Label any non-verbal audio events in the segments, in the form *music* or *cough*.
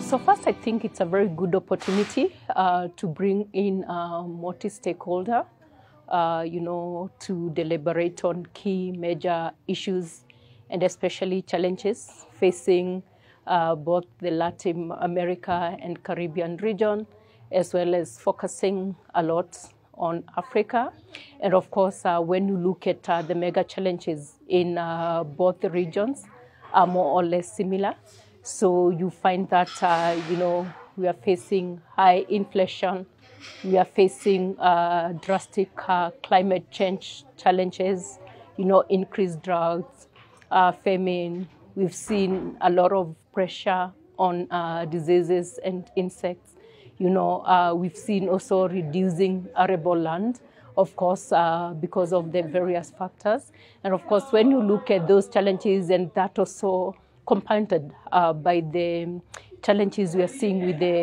So first, I think it's a very good opportunity uh, to bring in multi-stakeholder, uh, you know, to deliberate on key major issues and especially challenges facing uh, both the Latin America and Caribbean region, as well as focusing a lot on Africa. And of course, uh, when you look at uh, the mega challenges in both the regions are more or less similar. So you find that, uh, you know, we are facing high inflation, we are facing uh, drastic uh, climate change challenges, you know, increased droughts, uh, famine. We've seen a lot of pressure on uh, diseases and insects. You know, uh, we've seen also reducing arable land of course, uh, because of the various factors. And of course, when you look at those challenges and that also compounded uh, by the challenges we are seeing with the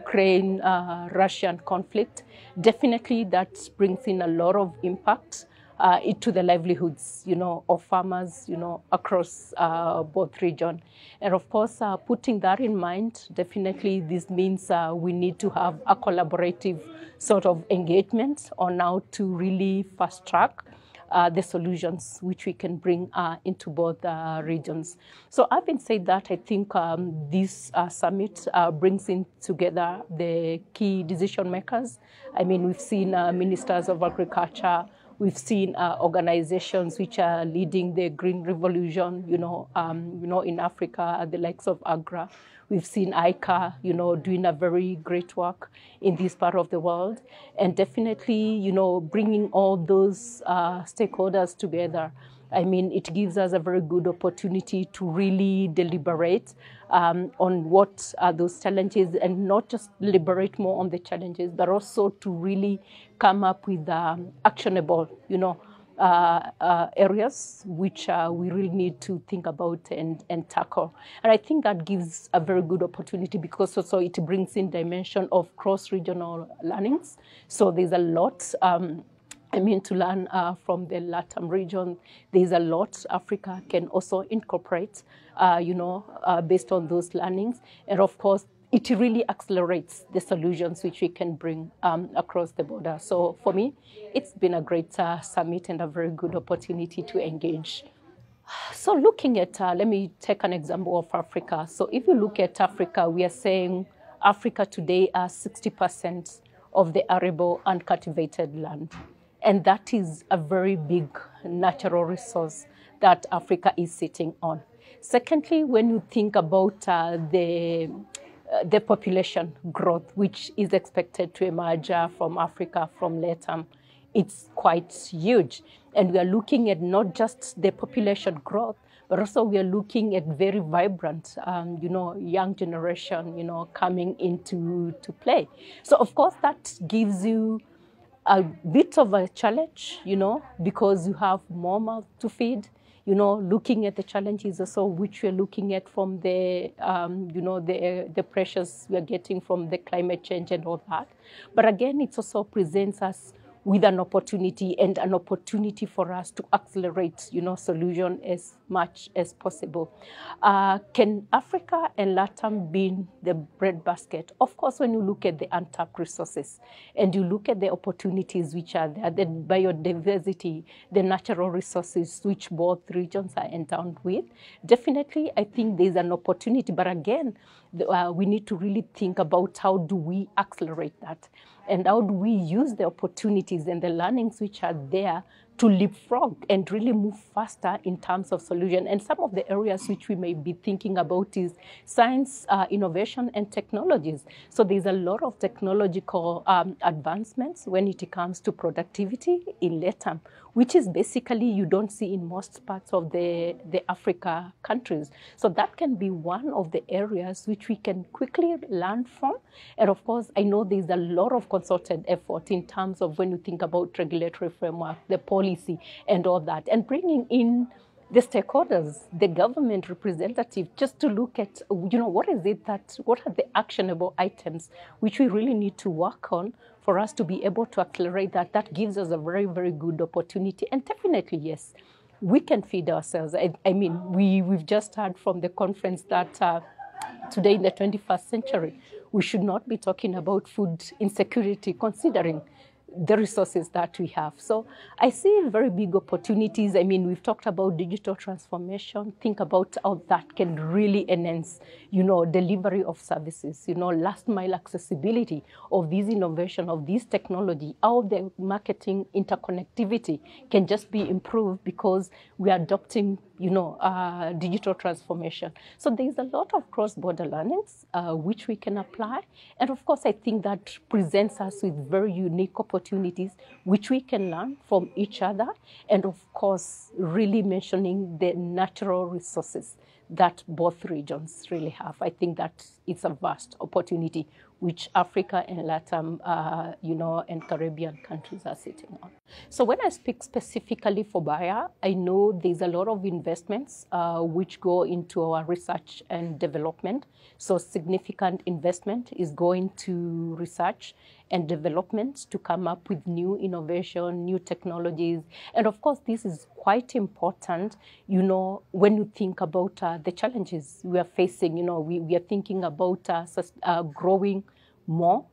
Ukraine uh, Russian conflict. Definitely, that brings in a lot of impact uh, to the livelihoods, you know, of farmers, you know, across uh, both region. And of course, uh, putting that in mind, definitely this means uh, we need to have a collaborative sort of engagement on how to really fast track uh, the solutions which we can bring uh, into both uh, regions. So having said that, I think um, this summit brings in together the key decision makers. I mean, we've seen ministers of agriculture, We've seen uh, organizations which are leading the green revolution, you know, um, you know, in Africa, the likes of Agra. We've seen ICA, you know, doing a very great work in this part of the world, and definitely, you know, bringing all those uh, stakeholders together. I mean, it gives us a very good opportunity to really deliberate um, on what are those challenges and not just liberate more on the challenges, but also to really come up with um, actionable, you know, uh, uh, areas which uh, we really need to think about and, and tackle. And I think that gives a very good opportunity because also it brings in dimension of cross-regional learnings. So there's a lot um, I mean, to learn uh, from the LATAM region, there's a lot Africa can also incorporate, uh, you know, uh, based on those learnings. And of course, it really accelerates the solutions which we can bring um, across the border. So for me, it's been a great uh, summit and a very good opportunity to engage. So looking at, uh, let me take an example of Africa. So if you look at Africa, we are saying Africa today are 60% of the arable uncultivated land. And that is a very big natural resource that Africa is sitting on. Secondly, when you think about uh, the uh, the population growth, which is expected to emerge uh, from Africa from later, it's quite huge. And we are looking at not just the population growth, but also we are looking at very vibrant, um, you know, young generation, you know, coming into to play. So of course that gives you a bit of a challenge, you know, because you have more mouth to feed. You know, looking at the challenges also which we're looking at from the, um, you know, the the pressures we are getting from the climate change and all that. But again, it also presents us with an opportunity and an opportunity for us to accelerate, you know, solution as much as possible. Uh, can Africa and LATAM be the breadbasket? Of course, when you look at the untapped resources and you look at the opportunities which are there, the biodiversity, the natural resources which both regions are endowed with, definitely I think there's an opportunity. But again, the, uh, we need to really think about how do we accelerate that and how do we use the opportunities and the learnings which are there to leapfrog and really move faster in terms of solution. And some of the areas which we may be thinking about is science, uh, innovation, and technologies. So there's a lot of technological um, advancements when it comes to productivity in LATAM, which is basically you don't see in most parts of the, the Africa countries. So that can be one of the areas which we can quickly learn from. And of course, I know there's a lot of concerted effort in terms of when you think about regulatory framework, the policy policy and all that, and bringing in the stakeholders, the government representative, just to look at, you know, what is it that, what are the actionable items which we really need to work on for us to be able to accelerate that. That gives us a very, very good opportunity. And definitely, yes, we can feed ourselves. I, I mean, we, we've just heard from the conference that uh, today in the 21st century, we should not be talking about food insecurity, considering the resources that we have. So I see very big opportunities. I mean, we've talked about digital transformation. Think about how that can really enhance, you know, delivery of services, you know, last mile accessibility of this innovation, of this technology, how the marketing interconnectivity can just be improved because we are adopting you know, uh, digital transformation. So there's a lot of cross-border learnings uh, which we can apply. And of course, I think that presents us with very unique opportunities which we can learn from each other. And of course, really mentioning the natural resources that both regions really have. I think that it's a vast opportunity which Africa and Latin, uh, you know, and Caribbean countries are sitting on. So when I speak specifically for Bayer, I know there's a lot of investments uh, which go into our research and development. So significant investment is going to research and development to come up with new innovation, new technologies. And of course, this is quite important, you know, when you think about uh, the challenges we are facing. You know, we, we are thinking about uh, uh, growing more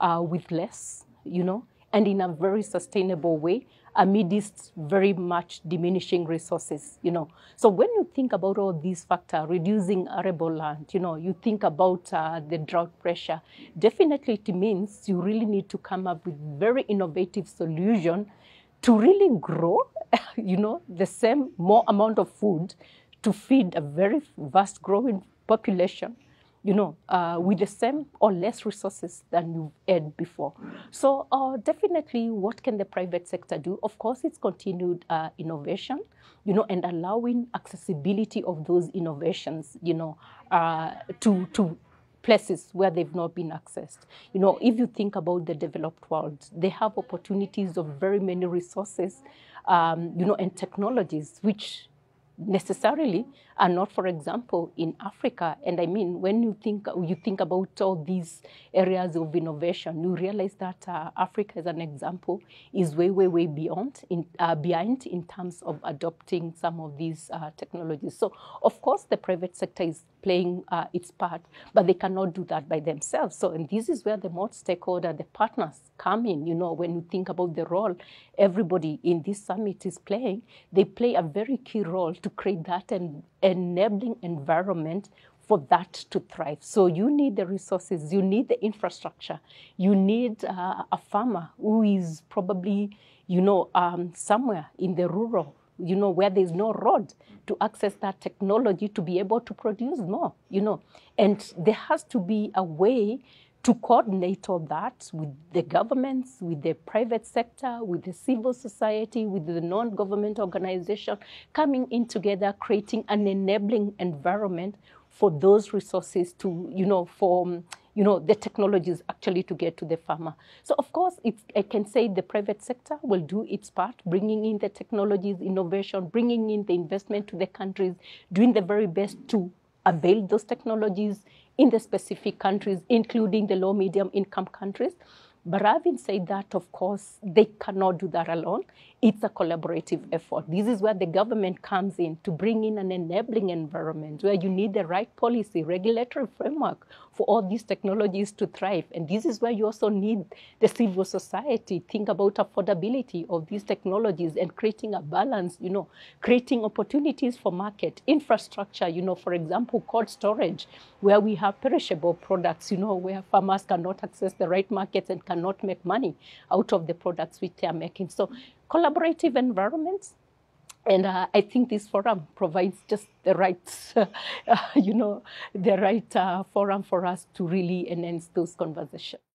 uh, with less, you know, and in a very sustainable way amidst very much diminishing resources, you know. So when you think about all these factors, reducing arable land, you know, you think about uh, the drought pressure, definitely it means you really need to come up with very innovative solution to really grow, *laughs* you know, the same more amount of food to feed a very vast growing population you know, uh, with the same or less resources than you've had before. So uh, definitely, what can the private sector do? Of course, it's continued uh, innovation, you know, and allowing accessibility of those innovations, you know, uh, to to places where they've not been accessed. You know, if you think about the developed world, they have opportunities of very many resources, um, you know, and technologies which necessarily are not, for example, in Africa. And I mean, when you think you think about all these areas of innovation, you realize that uh, Africa, as an example, is way, way, way beyond in, uh, behind in terms of adopting some of these uh, technologies. So, of course, the private sector is playing uh, its part, but they cannot do that by themselves. So, and this is where the more stakeholder, the partners come in. You know, when you think about the role everybody in this summit is playing, they play a very key role to create that and enabling environment for that to thrive. So you need the resources, you need the infrastructure, you need uh, a farmer who is probably, you know, um, somewhere in the rural you know, where there's no road to access that technology to be able to produce more, you know. And there has to be a way to coordinate all that with the governments, with the private sector, with the civil society, with the non-government organization, coming in together, creating an enabling environment for those resources to, you know, for you know, the technologies actually to get to the farmer. So of course, I can say the private sector will do its part, bringing in the technologies, innovation, bringing in the investment to the countries, doing the very best to avail those technologies in the specific countries, including the low, medium income countries. But having said that, of course, they cannot do that alone. It's a collaborative effort. This is where the government comes in to bring in an enabling environment where you need the right policy, regulatory framework for all these technologies to thrive. And this is where you also need the civil society think about affordability of these technologies and creating a balance, you know, creating opportunities for market infrastructure, you know, for example, cold storage, where we have perishable products, you know, where farmers cannot access the right markets and cannot make money out of the products which they are making. So collaborative environments. And uh, I think this forum provides just the right, *laughs* uh, you know, the right uh, forum for us to really enhance those conversations.